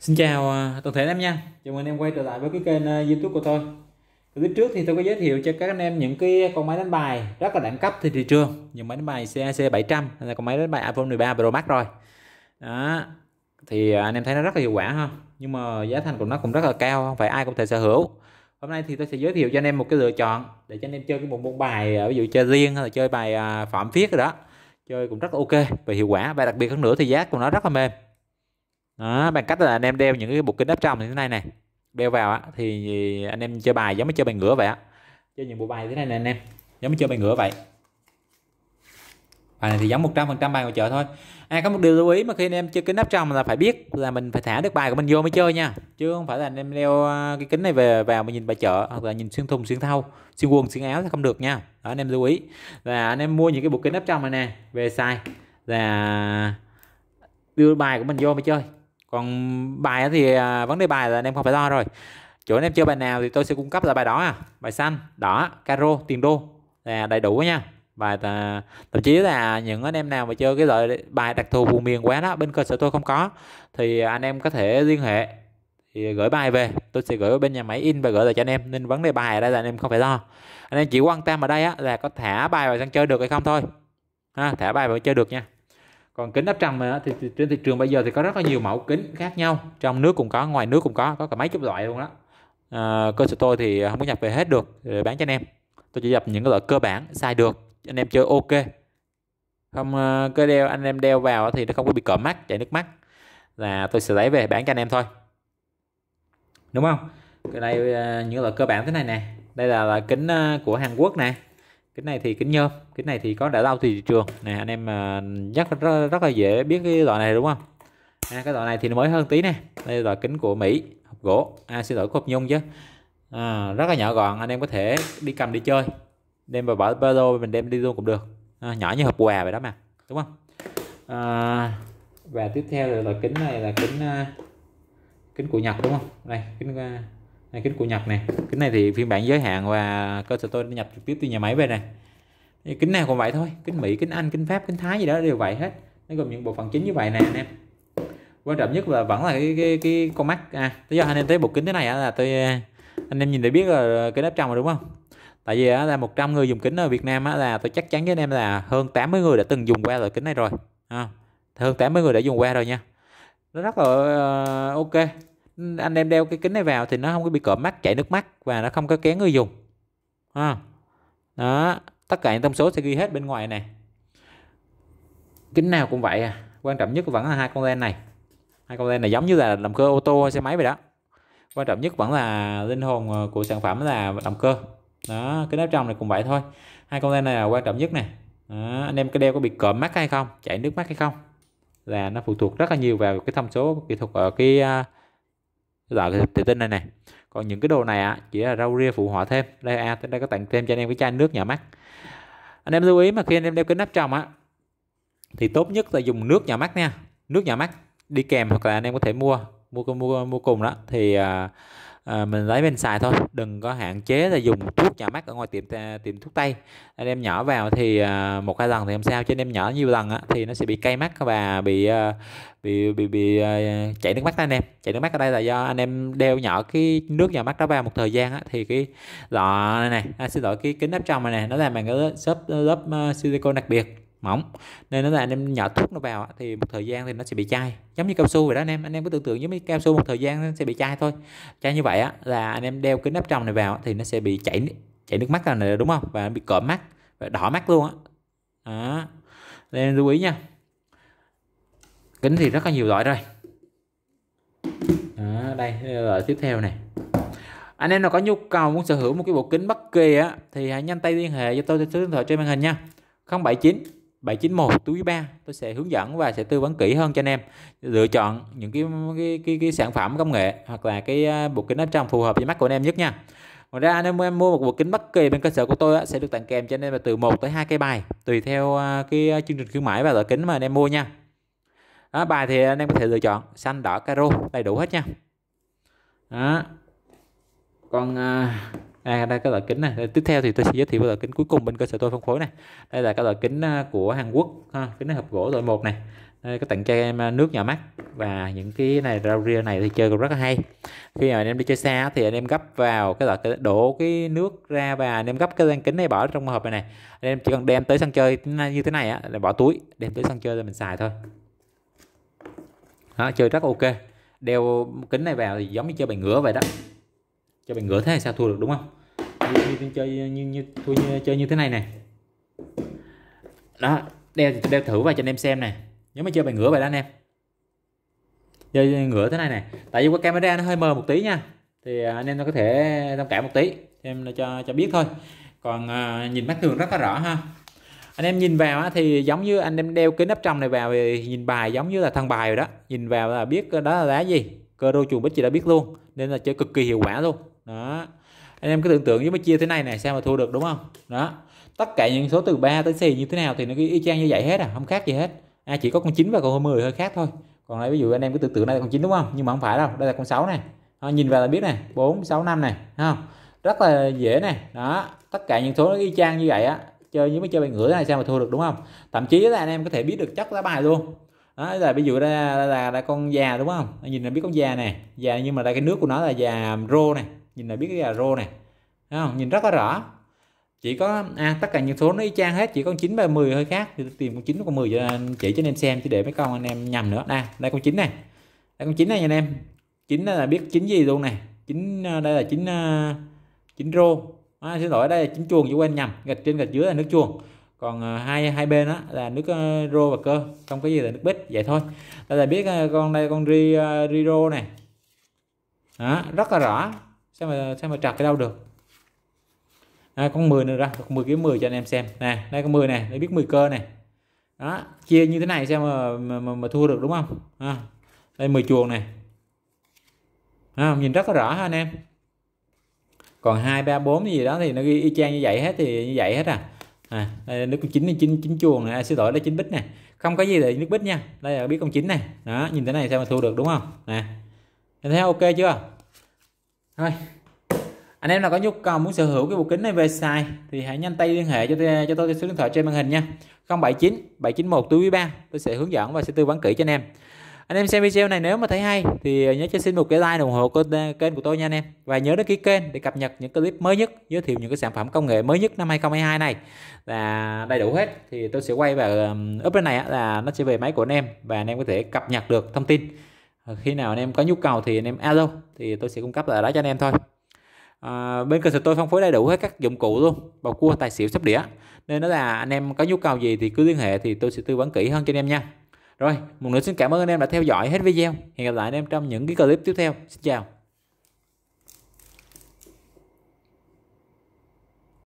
Xin chào à, toàn thể anh em nha Chào mừng anh em quay trở lại với cái kênh à, youtube của tôi Từ trước thì tôi có giới thiệu cho các anh em những cái con máy đánh bài rất là đẳng cấp trên thị trường Những máy đánh bài CAC 700 hay là con máy đánh bài iPhone 13 Pro Max rồi Đó Thì à, anh em thấy nó rất là hiệu quả ha Nhưng mà giá thành của nó cũng rất là cao không phải ai cũng thể sở hữu Hôm nay thì tôi sẽ giới thiệu cho anh em một cái lựa chọn để cho anh em chơi cái bộ môn bài ví dụ chơi riêng hay là chơi bài phạm viết rồi đó chơi cũng rất là ok và hiệu quả và đặc biệt hơn nữa thì giá của nó rất là mềm đó, bằng cách là anh em đeo những cái bộ kính áp tròng như thế này này đeo vào á thì anh em chơi bài giống như chơi bài ngửa vậy á chơi những bộ bài thế này này anh em giống như chơi bài ngửa vậy bài này thì giống 100% bài ngoài chợ thôi à có một điều lưu ý mà khi anh em chơi kính áp tròng là phải biết là mình phải thả được bài của mình vô mới chơi nha chứ không phải là anh em đeo à, cái kính này về vào mà nhìn bài chợ hoặc là nhìn xuyên thùng xuyên thau xuyên quần xuyên áo là không được nha đó anh em lưu ý là anh em mua những cái bộ kính áp tròng này nè về xài là đưa bài của mình vô mới chơi còn bài thì à, vấn đề bài là anh em không phải lo rồi chỗ anh em chơi bài nào thì tôi sẽ cung cấp là bài đó à bài xanh đỏ caro tiền đô là đầy đủ nha và à, thậm chí là những anh em nào mà chơi cái loại bài đặc thù vùng miền quá đó bên cơ sở tôi không có thì anh em có thể liên hệ thì gửi bài về tôi sẽ gửi bên nhà máy in và gửi lại cho anh em nên vấn đề bài ở đây là anh em không phải lo anh em chỉ quan tâm ở đây á, là có thả bài vào sân chơi được hay không thôi ha, thả bài vào chơi được nha còn kính áp tròng thì, thì trên thị trường bây giờ thì có rất là nhiều mẫu kính khác nhau trong nước cũng có ngoài nước cũng có có cả mấy chục loại luôn đó à, cơ sở tôi thì không có nhập về hết được bán cho anh em tôi chỉ nhập những cái loại cơ bản sai được anh em chơi ok không à, cái đeo anh em đeo vào thì nó không có bị cỡ mắt chảy nước mắt là tôi sẽ lấy về bán cho anh em thôi đúng không cái này à, những loại cơ bản thế này nè đây là, là kính à, của Hàn Quốc này kính này thì kính nhôm kính này thì có đã lau tùy thị trường này anh em rất, à, rất rất là dễ biết cái loại này đúng không à, cái loại này thì nó mới hơn tí nè đây là kính của mỹ hộp gỗ à xin lỗi hộp nhung chứ à, rất là nhỏ gọn anh em có thể đi cầm đi chơi đem vào bỏ ba lô mình đem đi luôn cũng được à, nhỏ như hộp quà vậy đó mà đúng không à, và tiếp theo là, kính này là kính à, kính của nhật đúng không đây kính à, này kính của Nhật này kính này thì phiên bản giới hạn và cơ sở tôi đã nhập trực tiếp từ nhà máy về này kính này cũng vậy thôi kính Mỹ kính Anh kính Pháp kính Thái gì đó đều vậy hết nó gồm những bộ phận chính như vậy nè anh em quan trọng nhất là vẫn là cái cái, cái con mắt à lý do anh em thấy bộ kính thế này là tôi anh em nhìn để biết là cái lớp trong rồi đúng không tại vì là 100 người dùng kính ở Việt Nam là tôi chắc chắn với anh em là hơn 80 người đã từng dùng qua loại kính này rồi à, hơn 80 người đã dùng qua rồi nha nó rất là ờ, ok anh em đeo cái kính này vào thì nó không có bị cộm mắt chảy nước mắt và nó không có kén người dùng à. đó tất cả những thông số sẽ ghi hết bên ngoài này kính nào cũng vậy à quan trọng nhất vẫn là hai con len này hai con len này giống như là động cơ ô tô xe máy vậy đó quan trọng nhất vẫn là linh hồn ờ, của sản phẩm là động cơ đó cái áo trong này cũng vậy thôi hai con len này là quan trọng nhất này đó, anh em cái đeo có bị cộm mắt hay không chảy nước mắt hay không là nó phụ thuộc rất là nhiều vào cái thông số kỹ thuật ở ờ, cái uh, giá cái thủy tinh này này còn những cái đồ này á chỉ là rau ria phụ họa thêm đây à đây có tặng thêm cho anh em cái chai nước nhỏ mắt anh em lưu ý mà khi anh em đeo kính áp tròng á thì tốt nhất là dùng nước nhỏ mắt nha nước nhỏ mắt đi kèm hoặc là anh em có thể mua mua mua mua cùng đó thì uh, à, mình lấy bên xài thôi đừng có hạn chế là dùng thuốc nhà mắt ở ngoài tiệm à, tiệm thuốc tây anh em nhỏ vào thì à, một hai lần thì làm sao cho anh em nhỏ nhiều lần á, thì nó sẽ bị cay mắt và bị à, bị bị bị à, chảy nước mắt đó anh em chảy nước mắt ở đây là do anh em đeo nhỏ cái nước nhà mắt đó vào một thời gian á, thì cái lọ này này à, xin lỗi cái kính áp trong này này nó làm bằng cái lớp lớp à, silicon đặc biệt mỏng nên nó là anh em nhỏ thuốc nó vào thì một thời gian thì nó sẽ bị chai giống như cao su vậy đó anh em anh em cứ tưởng tượng giống như cao su một thời gian nó sẽ bị chai thôi chai như vậy á là anh em đeo kính áp tròng này vào thì nó sẽ bị chảy chảy nước mắt ra này đúng không và bị cộm mắt và đỏ mắt luôn á đó. nên lưu ý nha kính thì rất là nhiều loại rồi đó, đây loại tiếp theo này anh em nào có nhu cầu muốn sở hữu một cái bộ kính bất kỳ á thì hãy nhanh tay liên hệ cho tôi số điện thoại trên màn hình nha 079 791 túi 3 tôi sẽ hướng dẫn và sẽ tư vấn kỹ hơn cho anh em lựa chọn những cái cái cái, cái sản phẩm công nghệ hoặc là cái à, bộ kính áp tròng phù hợp với mắt của anh em nhất nha ngoài ra anh em, em mua một bộ kính bất kỳ bên cơ sở của tôi sẽ được tặng kèm cho anh em là từ 1 tới hai cái bài tùy theo à, cái à, chương trình khuyến mãi và loại kính mà anh em mua nha đó, bài thì anh em có thể lựa chọn xanh đỏ caro đầy đủ hết nha đó. còn à, à, đây cái loại kính này tiếp theo thì tôi sẽ giới thiệu loại kính cuối cùng bên cơ sở tôi phân phối này đây là cái loại kính à, của Hàn Quốc ha, kính hộp gỗ loại một này đây có tặng cho em à, nước nhỏ mắt và những cái này rau ria này thì chơi cũng rất là hay khi mà anh em đi chơi xa thì anh em gấp vào cái loại đổ cái nước ra và anh em gấp cái lăng kính này bỏ trong hộp này này anh em chỉ cần đem tới sân chơi như thế này á là bỏ túi đem tới sân chơi rồi mình xài thôi đó, chơi rất ok đeo kính này vào thì giống như chơi bài ngửa vậy đó cho bạn gỡ thế này sao thua được đúng không như, như, như chơi như, như thua như, chơi như thế này này đó đeo đeo thử và cho anh em xem này nếu mà chơi bài ngửa vậy đó anh em chơi ngửa thế này này tại vì qua camera nó hơi mờ một tí nha thì à, anh em nó có thể thông cảm một tí em cho cho biết thôi còn à, nhìn mắt thường rất là rõ ha anh em nhìn vào á, thì giống như anh em đeo kính áp trong này vào thì nhìn bài giống như là thằng bài rồi đó nhìn vào là biết đó là lá gì cơ đô chuồng bích chị đã biết luôn nên là chơi cực kỳ hiệu quả luôn đó anh em cứ tưởng tượng với mà chia thế này này sao mà thua được đúng không đó tất cả những số từ 3 tới xì như thế nào thì nó y chang như vậy hết à không khác gì hết à, chỉ có con 9 và con 10 hơi khác thôi còn đây ví dụ anh em cứ tưởng tượng này là con 9 đúng không nhưng mà không phải đâu đây là con 6 này à, nhìn vào là biết này 4 6 5 này không rất là dễ này đó tất cả những số nó y chang như vậy á chơi như mới chơi bài ngửa này sao mà thua được đúng không thậm chí là anh em có thể biết được chất lá bài luôn đó là ví dụ đây là, là, là con già đúng không nhìn là biết con già này già nhưng mà đây cái nước của nó là già rô này nhìn là biết cái là rô này Đấy không? nhìn rất là rõ chỉ có à, tất cả những số nó y chang hết chỉ có 9 và 10 hơi khác thì tìm con 9 con 10 chỉ cho anh em xem chứ để mấy con anh em nhầm nữa đây đây con 9 này đây con 9 này anh em 9 là biết 9 gì luôn này 9 đây là 9 9 à, rô à, xin lỗi đây là 9 chuồng chứ quên nhầm gạch trên gạch dưới là nước chuồng còn à, hai hai bên đó là nước à, rô và cơ không có gì là nước bít vậy thôi đây là biết con đây con ri ri riro này đó, rất là rõ sao mà sao mà chặt cái đâu được đây à, con 10 nữa ra con 10 kiếm 10 cho anh em xem nè đây con 10 này để biết 10 cơ này đó chia như thế này xem mà mà, mà, mà thua được đúng không à, đây 10 chuồng này à, nhìn rất là rõ ha anh em còn 2, 3, 4 gì đó thì nó ghi y chang như vậy hết thì như vậy hết à à đây nước con chín chín chín chuồng này à, xin lỗi đây chín bích này không có gì để nước bích nha đây là biết con chín này đó nhìn thế này xem mà thu được đúng không nè thấy ok chưa thôi anh em nào có nhu cầu muốn sở hữu cái bộ kính này về xài thì hãy nhanh tay liên hệ cho tôi, cho tôi số điện thoại trên màn hình nha 079 791 túi ba tôi sẽ hướng dẫn và sẽ tư vấn kỹ cho anh em anh em xem video này nếu mà thấy hay thì nhớ cho xin một cái like ủng hộ kênh của tôi nha anh em và nhớ đăng ký kênh để cập nhật những clip mới nhất giới thiệu những cái sản phẩm công nghệ mới nhất năm 2022 này là đầy đủ hết thì tôi sẽ quay vào um, up bên này là nó sẽ về máy của anh em và anh em có thể cập nhật được thông tin Ờ, khi nào anh em có nhu cầu thì anh em alo thì tôi sẽ cung cấp lại đó cho anh em thôi à, bên cơ sở tôi phân phối đầy đủ hết các dụng cụ luôn bầu cua tài xỉu sắp đĩa nên đó là anh em có nhu cầu gì thì cứ liên hệ thì tôi sẽ tư vấn kỹ hơn cho anh em nha rồi một nữa xin cảm ơn anh em đã theo dõi hết video hẹn gặp lại anh em trong những cái clip tiếp theo xin chào